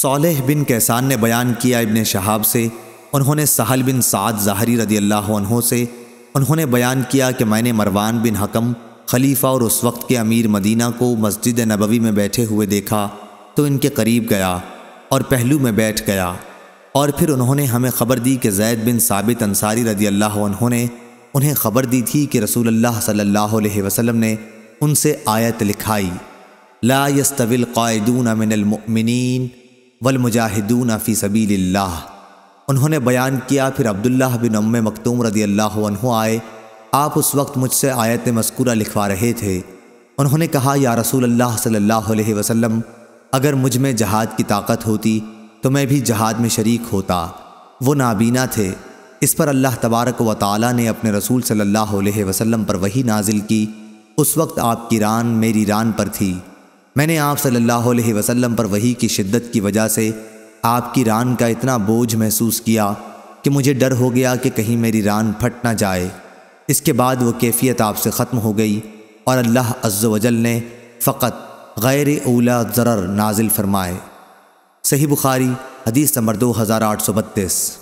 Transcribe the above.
सोलह बिन कैसान ने बयान किया इबन शहाब से उन्होंने सहल बिन साद ज़ाहरी रदी अल्लाह से उन्होंने बयान किया कि मैंने मरवान बिन हकम खलीफा और उस वक्त के अमीर मदीना को मस्जिद नबवी में बैठे हुए देखा तो इनके करीब गया और पहलू में बैठ गया और फिर उन्होंने हमें खबर दी कि जैद बिन साबित अंसारी रदी अल्लाह ने उन्हें खबर दी थी कि रसूल अल्लाह सल्लल्लाहु अलैहि वसल्लम ने उनसे आयत लिखाई ला यस्तविल कायदून मिनलमिन वलमुजाहिदून फ़ी सबील उन्होंने बयान किया फिर अब्दुल्ला बिन अम मखतूम रदी अल्लाह आए आप उस वक्त मुझसे आयत मस्कूरा लिखवा रहे थे उन्होंने कहा या रसूल अल्लाह सल्लल्लाहु अलैहि वसल्लम अगर मुझ में जहाद की ताकत होती तो मैं भी जहाद में शरीक होता वो नाबीना थे इस पर अल्लाह तबारक व ताली ने अपने रसूल सल्लल्लाहु अलैहि वसल्लम पर वही नाजिल की उस वक्त आपकी रान मेरी रान पर थी मैंने आप सल्लल्लाहु अलैहि वसल्लम पर वही की शिद्दत की वजह से आपकी रान का इतना बोझ महसूस किया कि मुझे डर हो गया कि कहीं मेरी रान फट ना जाए इसके बाद वो कैफियत आपसे ख़त्म हो गई और अल्लाह अज्ज वजल ने फ़कत गैर ओला ज़र नाजिल फरमाए सही बुखारी हदीस नंबर दो हज़ार आठ सौ बत्तीस